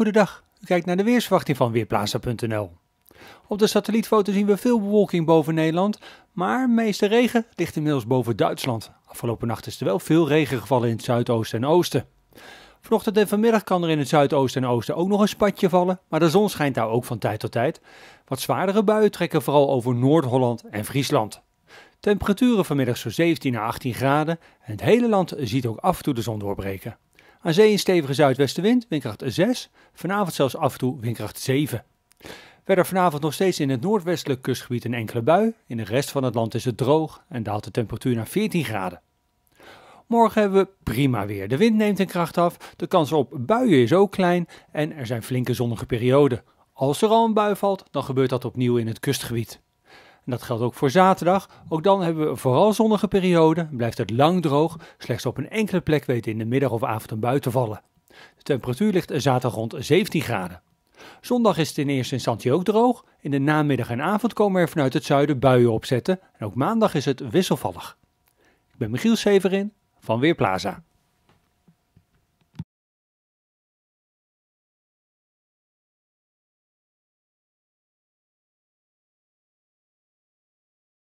Goedendag, u kijkt naar de weersverwachting van Weerplaza.nl. Op de satellietfoto zien we veel bewolking boven Nederland, maar meeste regen ligt inmiddels boven Duitsland. Afgelopen nacht is er wel veel regen gevallen in het zuidoosten en oosten. Vanochtend en vanmiddag kan er in het zuidoosten en oosten ook nog een spatje vallen, maar de zon schijnt daar ook van tijd tot tijd. Wat zwaardere buien trekken vooral over Noord-Holland en Friesland. Temperaturen vanmiddag zo 17 à 18 graden en het hele land ziet ook af en toe de zon doorbreken. Aan zee een stevige zuidwestenwind, windkracht 6. Vanavond zelfs af en toe windkracht 7. Verder vanavond nog steeds in het noordwestelijk kustgebied een enkele bui. In de rest van het land is het droog en daalt de temperatuur naar 14 graden. Morgen hebben we prima weer. De wind neemt in kracht af, de kans op buien is ook klein en er zijn flinke zonnige perioden. Als er al een bui valt, dan gebeurt dat opnieuw in het kustgebied. En dat geldt ook voor zaterdag. Ook dan hebben we een vooral zonnige periode. Blijft het lang droog. Slechts op een enkele plek weten in de middag of avond een bui te vallen. De temperatuur ligt zaterdag rond 17 graden. Zondag is het in eerste instantie ook droog. In de namiddag en avond komen er vanuit het zuiden buien opzetten. En ook maandag is het wisselvallig. Ik ben Michiel Severin van Weerplaza.